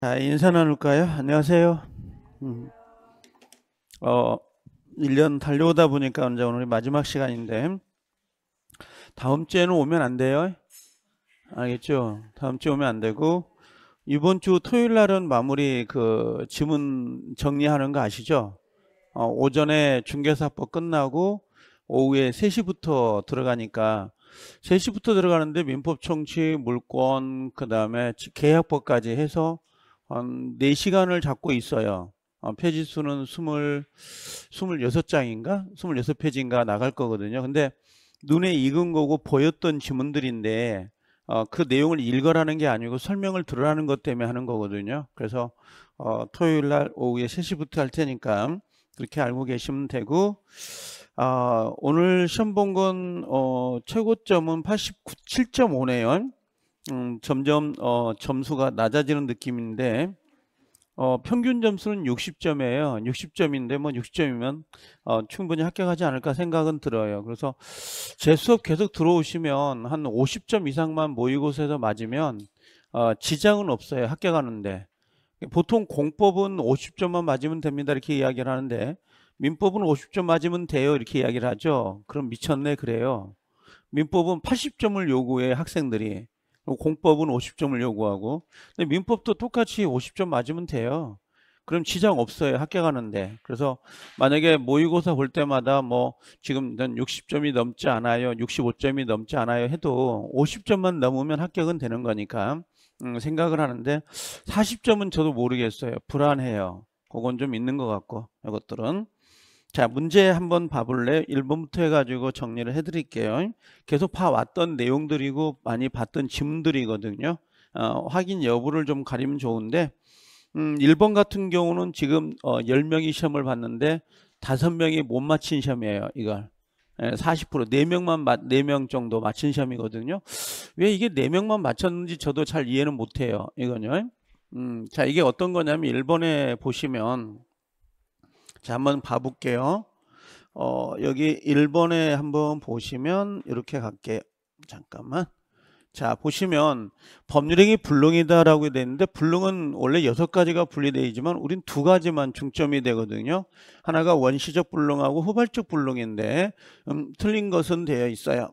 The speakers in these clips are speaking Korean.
자, 아, 인사 나눌까요? 안녕하세요. 음. 어, 1년 달려오다 보니까 이제 오늘이 마지막 시간인데, 다음 주에는 오면 안 돼요. 알겠죠? 다음 주에 오면 안 되고, 이번 주 토요일 날은 마무리 그 지문 정리하는 거 아시죠? 어, 오전에 중개사법 끝나고, 오후에 3시부터 들어가니까, 3시부터 들어가는데 민법 청취, 물권, 그 다음에 계약법까지 해서 한 4시간을 잡고 있어요. 어, 페이지 수는 20, 26장인가? 26페이지인가 나갈 거거든요. 근데 눈에 익은 거고 보였던 지문들인데 어, 그 내용을 읽어라는 게 아니고 설명을 들으라는 것 때문에 하는 거거든요. 그래서 어, 토요일 날 오후에 3시부터 할 테니까 그렇게 알고 계시면 되고 어, 오늘 시험 본건 어, 최고점은 89, 7.5네요. 음, 점점 어, 점수가 낮아지는 느낌인데 어, 평균 점수는 60점이에요. 60점인데 뭐 60점이면 어, 충분히 합격하지 않을까 생각은 들어요. 그래서 제 수업 계속 들어오시면 한 50점 이상만 모의고사에서 맞으면 어, 지장은 없어요. 합격하는데 보통 공법은 50점만 맞으면 됩니다. 이렇게 이야기를 하는데 민법은 50점 맞으면 돼요. 이렇게 이야기를 하죠. 그럼 미쳤네 그래요. 민법은 80점을 요구해 학생들이. 공법은 50점을 요구하고 근데 민법도 똑같이 50점 맞으면 돼요. 그럼 지장 없어요. 합격하는데. 그래서 만약에 모의고사 볼 때마다 뭐 지금 난 60점이 넘지 않아요. 65점이 넘지 않아요. 해도 50점만 넘으면 합격은 되는 거니까 음, 생각을 하는데 40점은 저도 모르겠어요. 불안해요. 그건 좀 있는 것 같고 이것들은 자, 문제 한번 봐볼래요? 1번부터 해가지고 정리를 해드릴게요. 계속 봐왔던 내용들이고 많이 봤던 질문들이거든요. 어, 확인 여부를 좀 가리면 좋은데 음, 1번 같은 경우는 지금 어, 10명이 시험을 봤는데 5명이 못 맞힌 시험이에요. 이걸. 40% 4명만 4명 정도 맞힌 시험이거든요. 왜 이게 4명만 맞췄는지 저도 잘 이해는 못해요. 이거는. 음, 자 이게 어떤 거냐면 1번에 보시면 자, 한번 봐볼게요. 어, 여기 1번에 한번 보시면 이렇게 갈게요. 잠깐만. 자, 보시면 법률행위 불능이다라고 되는데 어있 불능은 원래 여섯 가지가 분리되지만 어있 우린 두 가지만 중점이 되거든요. 하나가 원시적 불능하고 후발적 불능인데 음, 틀린 것은 되어 있어요.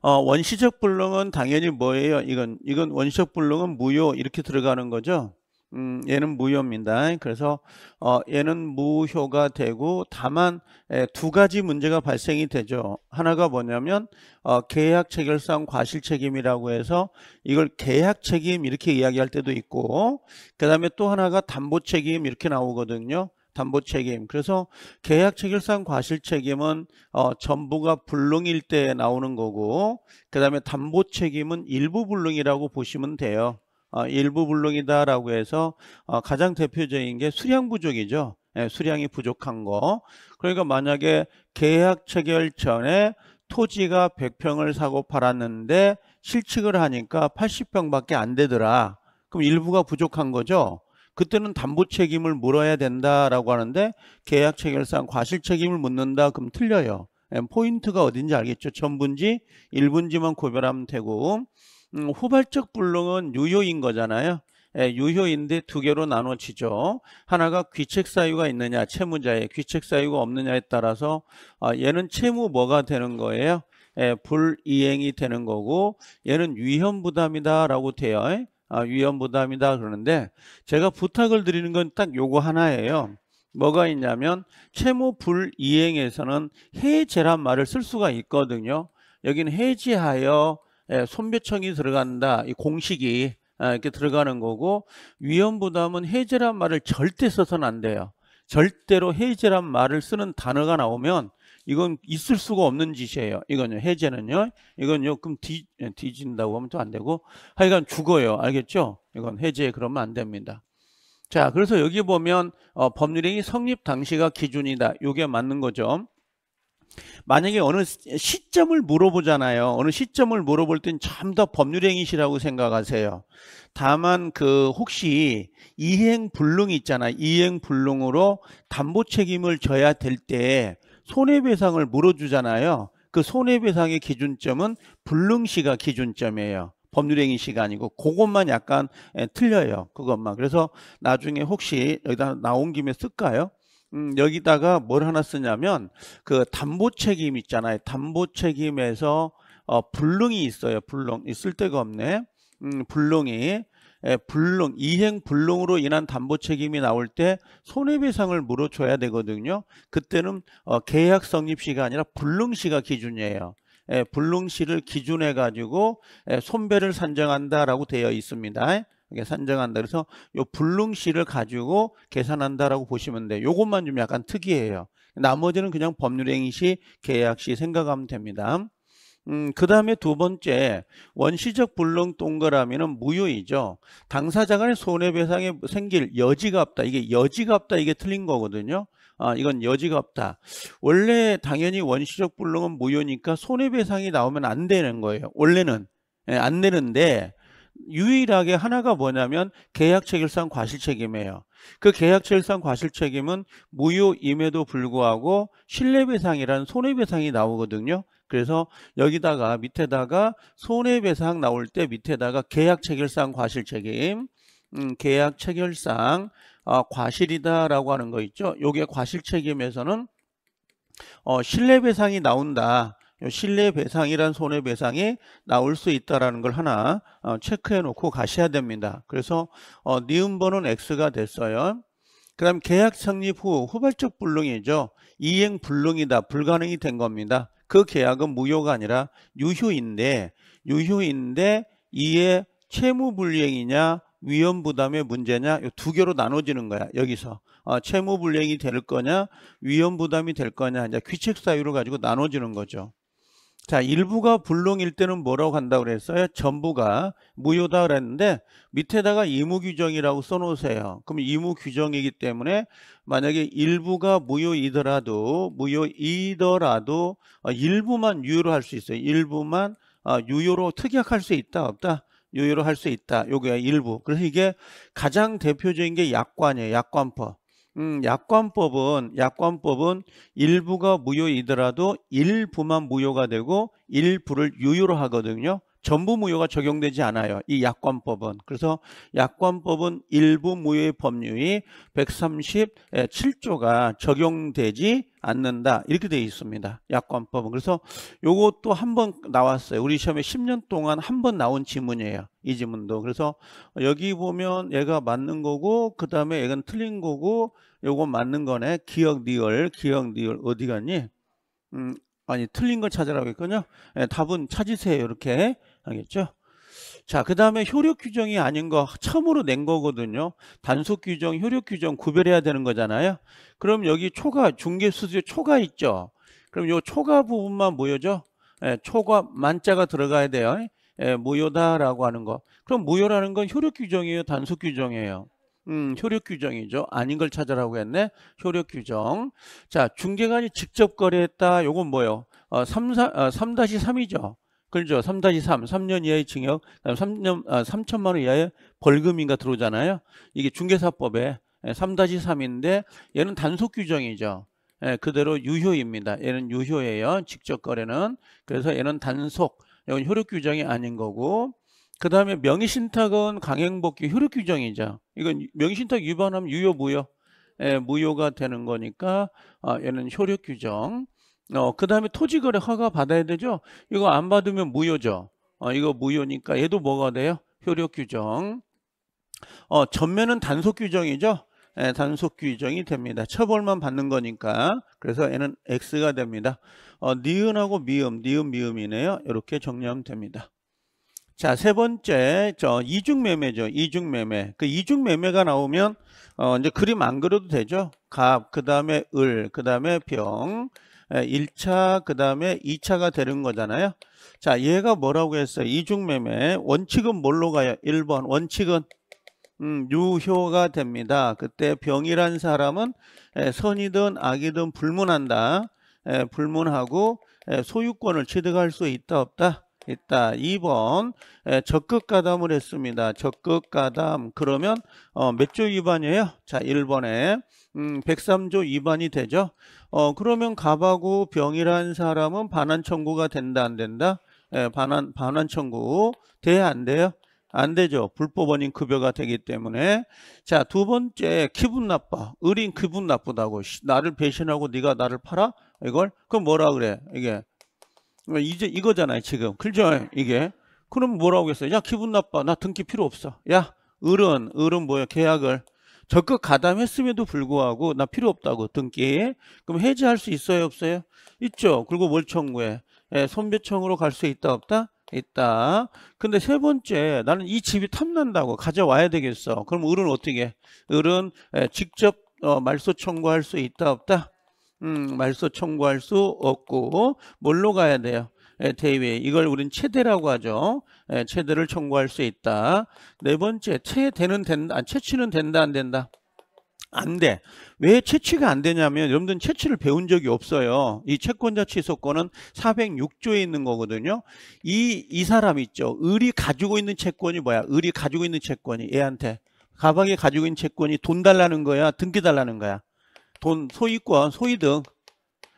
어, 원시적 불능은 당연히 뭐예요? 이건 이건 원시적 불능은 무효 이렇게 들어가는 거죠. 음, 얘는 무효입니다. 그래서 어, 얘는 무효가 되고 다만 에, 두 가지 문제가 발생이 되죠. 하나가 뭐냐면 어, 계약 체결상 과실 책임이라고 해서 이걸 계약 책임 이렇게 이야기할 때도 있고 그 다음에 또 하나가 담보 책임 이렇게 나오거든요. 담보 책임. 그래서 계약 체결상 과실 책임은 어, 전부가 불능일 때 나오는 거고, 그 다음에 담보 책임은 일부 불능이라고 보시면 돼요. 어, 일부 불능이다라고 해서 어, 가장 대표적인 게 수량 부족이죠. 예, 수량이 부족한 거. 그러니까 만약에 계약 체결 전에 토지가 100평을 사고 팔았는데 실측을 하니까 80평밖에 안 되더라. 그럼 일부가 부족한 거죠. 그때는 담보 책임을 물어야 된다라고 하는데 계약 체결상 과실 책임을 묻는다 그럼 틀려요. 예, 포인트가 어딘지 알겠죠. 전분지, 일분지만 구별하면 되고 음, 후발적 불능은 유효인 거잖아요. 예, 유효인데 두 개로 나눠지죠. 하나가 귀책 사유가 있느냐, 채무자의 귀책 사유가 없느냐에 따라서 아, 얘는 채무 뭐가 되는 거예요? 예, 불이행이 되는 거고 얘는 위험 부담이다라고 돼요. 예? 아, 위험 부담이다 그러는데 제가 부탁을 드리는 건 딱 요거 하나예요. 뭐가 있냐면 채무 불이행에서는 해제란 말을 쓸 수가 있거든요. 여기는 해지하여 예, 손배청이 들어간다 이 공식이 아, 이렇게 들어가는 거고 위험부담은 해제란 말을 절대 써서는 안 돼요. 절대로 해제란 말을 쓰는 단어가 나오면 이건 있을 수가 없는 짓이에요. 이건 해제는요. 이건요. 금 뒤, 예, 뒤진다고 하면 또 안 되고 하여간 죽어요. 알겠죠? 이건 해제 그러면 안 됩니다. 자, 그래서 여기 보면 어, 법률행위 성립 당시가 기준이다. 이게 맞는 거죠. 만약에 어느 시점을 물어보잖아요. 어느 시점을 물어볼 땐참더 법률행위시라고 생각하세요. 다만 그 혹시 이행불능이 있잖아요. 이행불능으로 담보 책임을 져야 될 때 손해배상을 물어주잖아요. 그 손해배상의 기준점은 불능시가 기준점이에요. 법률행위시가 아니고 그것만 약간 예, 틀려요. 그것만. 그래서 나중에 혹시 여기다 나온 김에 쓸까요? 음, 여기다가 뭘 하나 쓰냐면 그 담보 책임 있잖아요. 담보 책임에서 어, 불능이 있어요. 불능 있을 데가 없네. 음, 불능이 예, 불능 이행 불능으로 인한 담보 책임이 나올 때 손해배상을 물어줘야 되거든요. 그때는 어, 계약 성립시가 아니라 불능시가 기준이에요. 예, 불능시를 기준해 가지고 예, 손배를 산정한다라고 되어 있습니다. 산정한다. 그래서 요 불능시를 가지고 계산한다라고 보시면 돼. 요것만 좀 약간 특이해요. 나머지는 그냥 법률행위시, 계약시 생각하면 됩니다. 음, 그 다음에 두 번째 원시적 불능 동그라미는 무효이죠. 당사자 간의 손해배상에 생길 여지가 없다. 이게 여지가 없다. 이게 틀린 거거든요. 아, 이건 여지가 없다. 원래 당연히 원시적 불능은 무효니까 손해배상이 나오면 안 되는 거예요. 원래는 예, 안 되는데 유일하게 하나가 뭐냐면 계약책일상 과실책임이에요. 그 계약책일상 과실책임은 무효임에도 불구하고 신뢰배상이라는 손해배상이 나오거든요. 그래서 여기다가 밑에다가 손해배상 나올 때 밑에다가 계약체결상 과실책임, 음, 계약체결상 어, 아, 과실이다라고 하는 거 있죠. 요게 과실책임에서는 어, 신뢰배상이 나온다. 신뢰배상이란 손해배상이 나올 수 있다라는 걸 하나 어, 체크해 놓고 가셔야 됩니다. 그래서 어, 니은번호는 X가 됐어요. 그 다음 계약 성립 후 후발적 불능이죠. 이행 불능이다. 불가능이 된 겁니다. 그 계약은 무효가 아니라 유효인데 유효인데 이에 채무 불이행이냐 위험 부담의 문제냐 이두 개로 나눠지는 거야 여기서 어, 채무 불이행이 될 거냐 위험 부담이 될 거냐 이제 규칙 사유를 가지고 나눠지는 거죠 자, 일부가 불능일 때는 뭐라고 한다고 그랬어요? 전부가 무효다 그랬는데 밑에다가 의무 규정이라고 써 놓으세요. 그럼 의무 규정이기 때문에 만약에 일부가 무효이더라도 무효이더라도 어, 일부만 유효로 할 수 있어요. 일부만 어, 유효로 특약할 수 있다 없다. 유효로 할 수 있다. 요게 일부. 그래서 이게 가장 대표적인 게 약관이에요. 약관법. 음, 약관법은 약관법은 일부가 무효이더라도 일부만 무효가 되고 일부를 유효로 하거든요. 전부 무효가 적용되지 않아요. 이 약관법은. 그래서 약관법은 일부 무효의 법률이 137조가 적용되지 않는다. 이렇게 되어 있습니다. 약관법은. 그래서 요것도 한 번 나왔어요. 우리 시험에 10년 동안 한 번 나온 지문이에요. 이 지문도. 그래서 여기 보면 얘가 맞는 거고 그 다음에 얘는 틀린 거고 요거 맞는 거네. 기억 니얼, 기억 니얼 어디 갔니? 음, 아니 틀린 걸 찾으라고 했거든요. 네, 답은 찾으세요. 이렇게 알겠죠? 자, 그 다음에 효력 규정이 아닌 거 처음으로 낸 거거든요. 단속 규정, 효력 규정 구별해야 되는 거잖아요. 그럼 여기 초과, 중개 수수료 초과 있죠? 그럼 요 초과 부분만 모여죠? 예, 초과 만자가 들어가야 돼요. 예, 무효다라고 하는 거. 그럼 무효라는 건 효력 규정이에요? 단속 규정이에요? 음, 효력 규정이죠. 아닌 걸 찾으라고 했네. 효력 규정. 자, 중개관이 직접 거래했다. 요건 뭐예요? 어, 3, 4, 어, 3-3이죠. 그렇죠. 3-3, 3년 이하의 징역, 3년, 아, 3천만 원 이하의 벌금인가 들어오잖아요. 이게 중개사법에 3-3인데 예, 얘는 단속 규정이죠. 예, 그대로 유효입니다. 얘는 유효예요. 직접 거래는. 그래서 얘는 단속, 이건 효력 규정이 아닌 거고 그 다음에 명의신탁은 강행복귀 효력 규정이죠. 이건 명의신탁 위반하면 유효 무효. 예, 무효가 되는 거니까 아, 얘는 효력 규정. 어, 그 다음에 토지거래 허가 받아야 되죠. 이거 안 받으면 무효죠. 어, 이거 무효니까 얘도 뭐가 돼요? 효력 규정. 어, 전면은 단속 규정이죠. 예, 단속 규정이 됩니다. 처벌만 받는 거니까. 그래서 얘는 X가 됩니다. 어, 니은하고 미음, 니은 미음이네요. 이렇게 정리하면 됩니다. 자, 세 번째, 저, 이중매매죠. 이중매매. 그 이중매매가 나오면, 어, 이제 그림 안 그려도 되죠. 갑, 그 다음에 을, 그 다음에 병, 1차 예, 그 다음에 2차가 되는 거잖아요 자 얘가 뭐라고 했어요 이중매매 원칙은 뭘로 가요 1번 원칙은 음, 유효가 됩니다 그때 병이란 사람은 예, 선이든 악이든 불문한다 예, 불문하고 소유권을 취득할 수 있다 없다 있다. 2번 에, 적극 가담을 했습니다. 적극 가담 그러면 어, 몇조 위반이에요? 자 1번에 음, 103조 위반이 되죠. 어, 그러면 갑하고 병이란 사람은 반환 청구가 된다 안 된다? 에, 예, 반환 반환 청구 돼 안 돼요? 안 되죠. 불법 원인 급여가 되기 때문에 자두 번째 기분 나빠. 을인 기분 나쁘다고 나를 배신하고 네가 나를 팔아? 이걸 그럼 뭐라 그래? 이게 뭐 이제 이거잖아요 지금 그죠 네. 이게 그럼 뭐라고 했어요야 기분 나빠 나 등기 필요 없어 야 을은 을은 뭐야 계약을 적극 가담했음에도 불구하고 나 필요 없다고 등기 그럼 해지할 수 있어요 없어요 있죠 그리고 뭘 청구해 예, 손배청으로 갈 수 있다 없다 있다 근데 세 번째 나는 이 집이 탐난다고 가져와야 되겠어 그럼 을은 어떻게 해? 을은 예, 직접 어, 말소 청구할 수 있다 없다 음. 음, 말소 청구할 수 없고 뭘로 가야 돼요? 예, 대위 에 이걸 우린 최대라고 하죠. 에, 예, 최대를 청구할 수 있다. 네 번째 최대는 된다, 아, 채취는 된다 안 된다? 안 돼. 왜 채취가 안 되냐면 여러분들 채취를 배운 적이 없어요. 이 채권자 취소권은 406조에 있는 거거든요. 이 이 사람 있죠. 을이 가지고 있는 채권이 뭐야? 을이 가지고 있는 채권이 얘한테 가방에 가지고 있는 채권이 돈 달라는 거야? 등기 달라는 거야? 돈 소유권 소위 등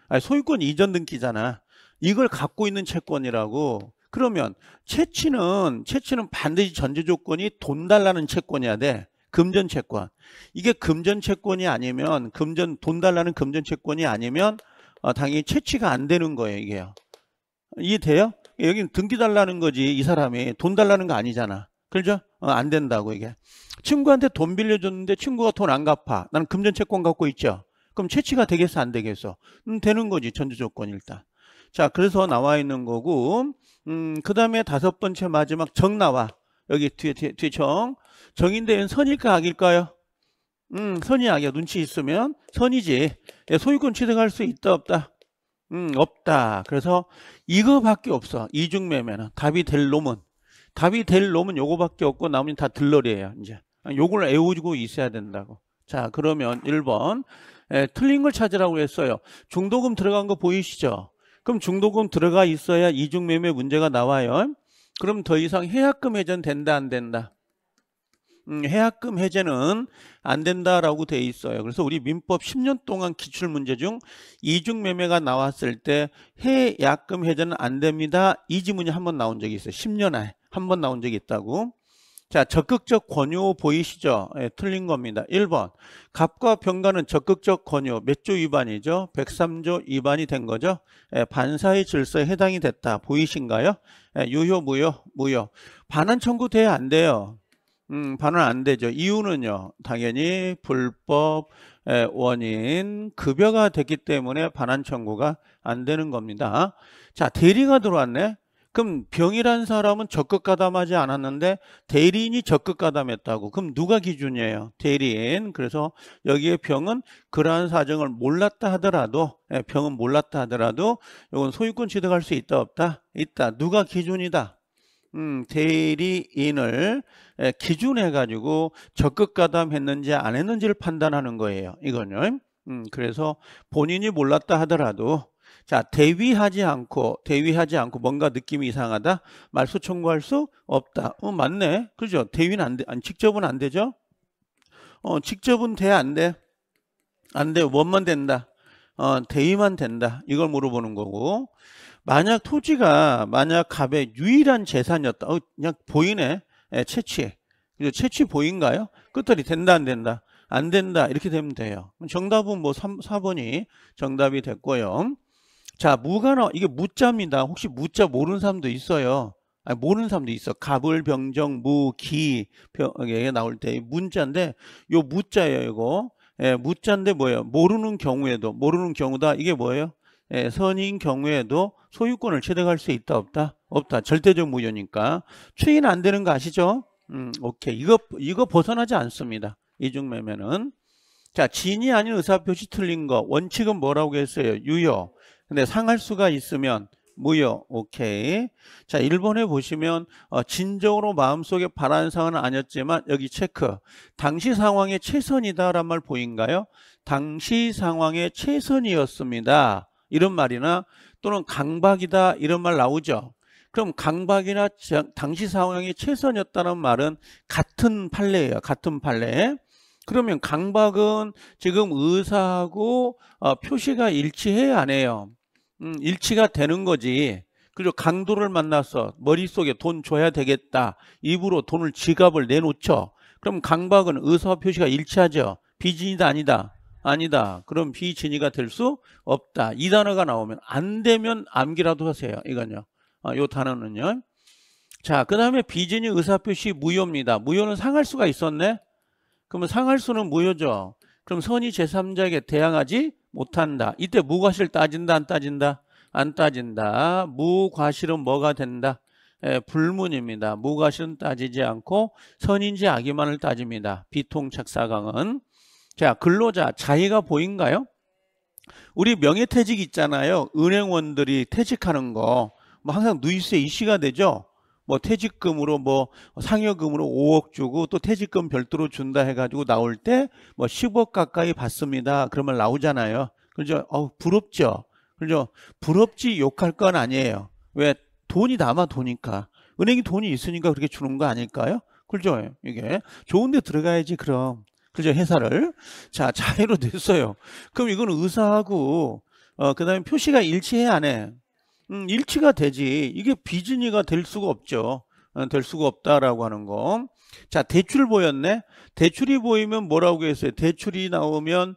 아니 소유권 이전 등기잖아 이걸 갖고 있는 채권이라고 그러면 채취는 채취는 반드시 전제 조건이 돈 달라는 채권이야 돼 금전 채권 이게 금전 채권이 아니면 금전 돈 달라는 금전 채권이 아니면 어, 당연히 채취가 안 되는 거예요 이게요 이해돼요? 여기는 등기 달라는 거지 이 사람이 돈 달라는 거 아니잖아 그렇죠? 어, 안 된다고 이게 친구한테 돈 빌려줬는데 친구가 돈 안 갚아 나는 금전 채권 갖고 있죠 그럼 채취가 되겠어 안 되겠어? 음, 되는 거지 전제 조건 일단. 자 그래서 나와 있는 거고 음, 그 다음에 다섯 번째 마지막 정 나와. 여기 뒤에, 뒤에, 뒤에 정. 정인데 선일까 악일까요? 음, 선이 악이야. 눈치 있으면 선이지. 예, 소유권 취득할 수 있다 없다? 음, 없다. 그래서 이거밖에 없어. 이중매매는 답이 될 놈은 답이 될 놈은 요거밖에 없고 나머지는 다 들러리예요. 이제 요걸 애우고 있어야 된다고. 자, 그러면 1번 에, 예, 틀린 걸 찾으라고 했어요. 중도금 들어간 거 보이시죠? 그럼 중도금 들어가 있어야 이중매매 문제가 나와요. 그럼 더 이상 해약금 회전 된다 안 된다? 음, 해약금 해제는 안 된다라고 돼 있어요. 그래서 우리 민법 10년 동안 기출 문제 중 이중 매매가 나왔을 때 해약금 해제는 안 됩니다. 이 지문이 한 번 나온 적이 있어요. 10년 안에 한 번 나온 적이 있다고. 자, 적극적 권유 보이시죠? 예, 틀린 겁니다. 1번. 갑과 병가는 적극적 권유 몇 조 위반이죠? 103조 위반이 된 거죠? 예, 반사의 질서에 해당이 됐다. 보이신가요? 예, 유효, 무효, 무효. 반환 청구돼야 안 돼요. 음, 반은안 되죠. 이유는요. 당연히 불법 예, 원인 급여가 됐기 때문에 반환 청구가 안 되는 겁니다. 자, 대리가 들어왔네. 그럼 병이라는 사람은 적극 가담하지 않았는데 대리인이 적극 가담했다고. 그럼 누가 기준이에요? 대리인. 그래서 여기에 병은 그러한 사정을 몰랐다 하더라도 예, 병은 몰랐다 하더라도 이건 소유권 취득할 수 있다 없다? 있다. 누가 기준이다? 음, 대리인을 예, 기준해 가지고 적극 가담했는지 안 했는지를 판단하는 거예요. 이거는. 음, 그래서 본인이 몰랐다 하더라도 자, 대위하지 않고 대위하지 않고 뭔가 느낌이 이상하다. 말소 청구할 수 없다. 어, 맞네. 그죠? 대위는 안 돼. 아니, 직접은 안 되죠? 어, 직접은 돼 안 돼? 안 돼. 원만 된다. 어, 대위만 된다. 이걸 물어보는 거고. 만약 토지가 만약 갑의 유일한 재산이었다. 어, 그냥 보이네. 예, 채취. 그죠? 채취 보인가요? 끝털이 된다 안 된다? 안 된다 이렇게 되면 돼요 정답은 뭐 3, 4번이 정답이 됐고요 자, 무가나 이게 무자입니다. 혹시 무자 모르는 사람도 있어요. 아니, 모르는 사람도 있어. 갑을 병정 무기 병에 나올 때 문자인데 요 무자예요, 이거. 예, 무자인데 뭐예요? 모르는 경우에도 모르는 경우다. 이게 뭐예요? 예, 선인 경우에도 소유권을 취득할 수 있다 없다? 없다. 절대적 무효니까. 추인 안 되는 거 아시죠? 음, 오케이. 이거 이거 벗어나지 않습니다. 이중 매매는 자, 진이 아닌 의사 표시 틀린 거. 원칙은 뭐라고 했어요? 유효. 근데 상할수가 있으면 무효 오케이 자 1번에 보시면 어, 진정으로 마음속에 바라는 상황은 아니었지만 여기 체크 당시 상황의 최선이다 라는 말 보인가요 당시 상황의 최선이었습니다 이런 말이나 또는 강박이다 이런 말 나오죠 그럼 강박이나 당시 상황이 최선이었다는 말은 같은 판례예요 같은 판례 그러면 강박은 지금 의사하고 어, 표시가 일치해야 하네요 음, 일치가 되는 거지. 그리고 강도를 만나서 머릿속에 돈 줘야 되겠다. 입으로 돈을 지갑을 내놓죠. 그럼 강박은 의사와 표시가 일치하죠. 비진이다 아니다. 아니다. 그럼 비진이가 될 수 없다. 이 단어가 나오면 안 되면 암기라도 하세요. 이건요. 아, 요 단어는요. 자, 그 다음에 비진이 의사표시 무효입니다. 무효는 상할 수가 있었네? 그러면 상할 수는 무효죠. 그럼 선이 제3자에게 대항하지 못한다. 이때 무과실 따진다 안 따진다? 안 따진다. 무과실은 뭐가 된다? 예, 불문입니다. 무과실은 따지지 않고 선인지 악이만을 따집니다. 비통착사강은 자 근로자 자의가 보인가요? 우리 명예퇴직 있잖아요. 은행원들이 퇴직하는 거뭐 항상 누이스의 이슈가 되죠. 뭐 퇴직금으로 뭐 상여금으로 5억 주고 또 퇴직금 별도로 준다 해가지고 나올 때 뭐 10억 가까이 받습니다. 그러면 나오잖아요. 그죠? 어 부럽죠. 그죠? 부럽지 욕할 건 아니에요. 왜 돈이 남아 도니까 은행이 돈이 있으니까 그렇게 주는 거 아닐까요? 그죠? 이게 좋은데 들어가야지 그럼. 그죠? 회사를 자 자해로 됐어요. 그럼 이건 의사하고 어, 그 다음에 표시가 일치해 안 해? 음, 일치가 되지 이게 비즈니가 될 수가 없죠 어, 될 수가 없다라고 하는 거자 대출 보였네 대출이 보이면 뭐라고 했어요 대출이 나오면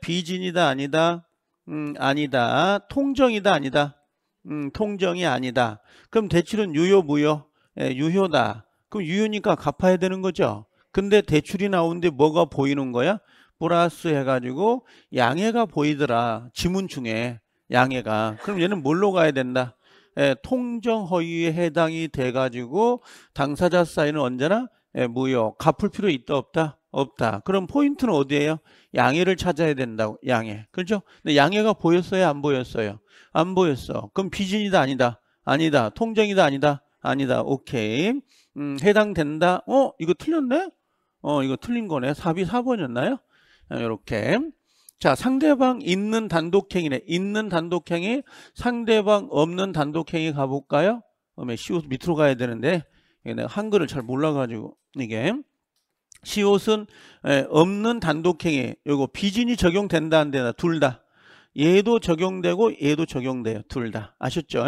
비진이다 아니다 음, 아니다 통정이다 아니다 음, 통정이 아니다 그럼 대출은 유효 무효 에, 유효다 그럼 유효니까 갚아야 되는 거죠 근데 대출이 나오는데 뭐가 보이는 거야 플러스 해가지고 양해가 보이더라 지문 중에 양해가. 그럼 얘는 뭘로 가야 된다? 예, 통정 허위에 해당이 돼가지고 당사자 사이는 언제나 예, 무효. 갚을 필요 있다 없다? 없다. 그럼 포인트는 어디예요? 양해를 찾아야 된다고. 양해. 그렇죠? 근데 양해가 보였어요? 안 보였어요? 안 보였어. 그럼 비진이다 아니다. 아니다. 통정이다 아니다. 아니다. 오케이. 음, 해당된다. 어, 이거 틀렸네? 어, 이거 틀린 거네. 4비 4번이었나요? 이렇게 어, 자, 상대방 있는 단독행위네. 있는 단독행위, 상대방 없는 단독행위 가볼까요? 그러 시옷 밑으로 가야 되는데 내가 한글을 잘 몰라가지고 이게 시옷은 없는 단독행위 요거 비진이 적용된다 안 되나 둘다 얘도 적용되고 얘도 적용돼요 둘다 아셨죠?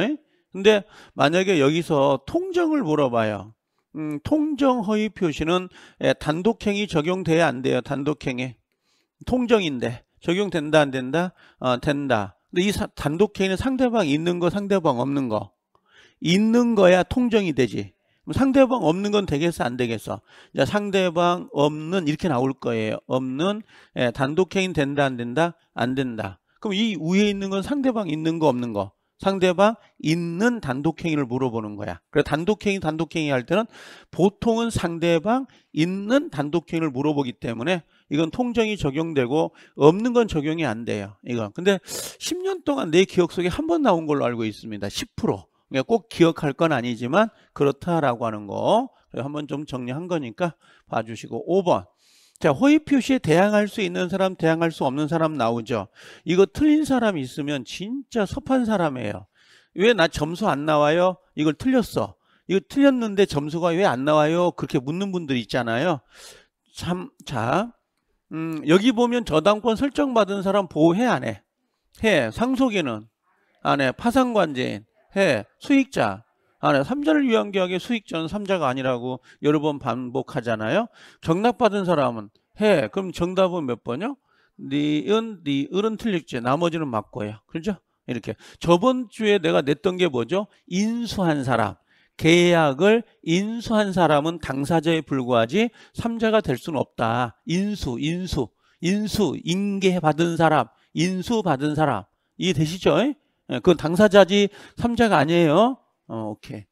근데 만약에 여기서 통정을 물어봐요 음, 통정 허위 표시는 단독행위 적용돼야 안 돼요 단독행위 통정인데 적용된다 안 된다? 어, 된다. 근데 이 사, 단독 행위는 상대방 있는 거 상대방 없는 거 있는 거야 통정이 되지. 상대방 없는 건 되겠어 안 되겠어. 자 상대방 없는 이렇게 나올 거예요. 없는 예, 단독 행는 된다 안 된다? 안 된다. 그럼 이 위에 있는 건 상대방 있는 거 없는 거. 상대방 있는 단독행위를 물어보는 거야. 그래서 단독행위, 단독행위 할 때는 보통은 상대방 있는 단독행위를 물어보기 때문에 이건 통정이 적용되고 없는 건 적용이 안 돼요. 이건. 근데 10년 동안 내 기억 속에 한 번 나온 걸로 알고 있습니다. 10%. 그러니까 꼭 기억할 건 아니지만 그렇다라고 하는 거. 한번 좀 정리한 거니까 봐주시고 5번. 자, 허위 표시에 대항할 수 있는 사람, 대항할 수 없는 사람 나오죠. 이거 틀린 사람이 있으면 진짜 섭한 사람이에요. 왜 나 점수 안 나와요? 이걸 틀렸어. 이거 틀렸는데 점수가 왜 안 나와요? 그렇게 묻는 분들 있잖아요. 참, 자, 음, 여기 보면 저당권 설정받은 사람 보호해, 안 해? 해. 상속인은? 안 해. 파상관제인? 해. 수익자? 아, 네. 3자를 위한 계약의 수익 전 3자가 아니라고 여러 번 반복하잖아요. 정답받은 사람은 해. 그럼 정답은 몇 번요? 니은, 니을은 틀렸지. 나머지는 맞고요. 그렇죠? 이렇게. 저번 주에 내가 냈던 게 뭐죠? 인수한 사람. 계약을 인수한 사람은 당사자에 불과하지 3자가 될 수는 없다. 인수, 인수, 인수, 인계 받은 사람, 인수 받은 사람. 이해되시죠? 예, 그건 당사자지 3자가 아니에요. Oh, okay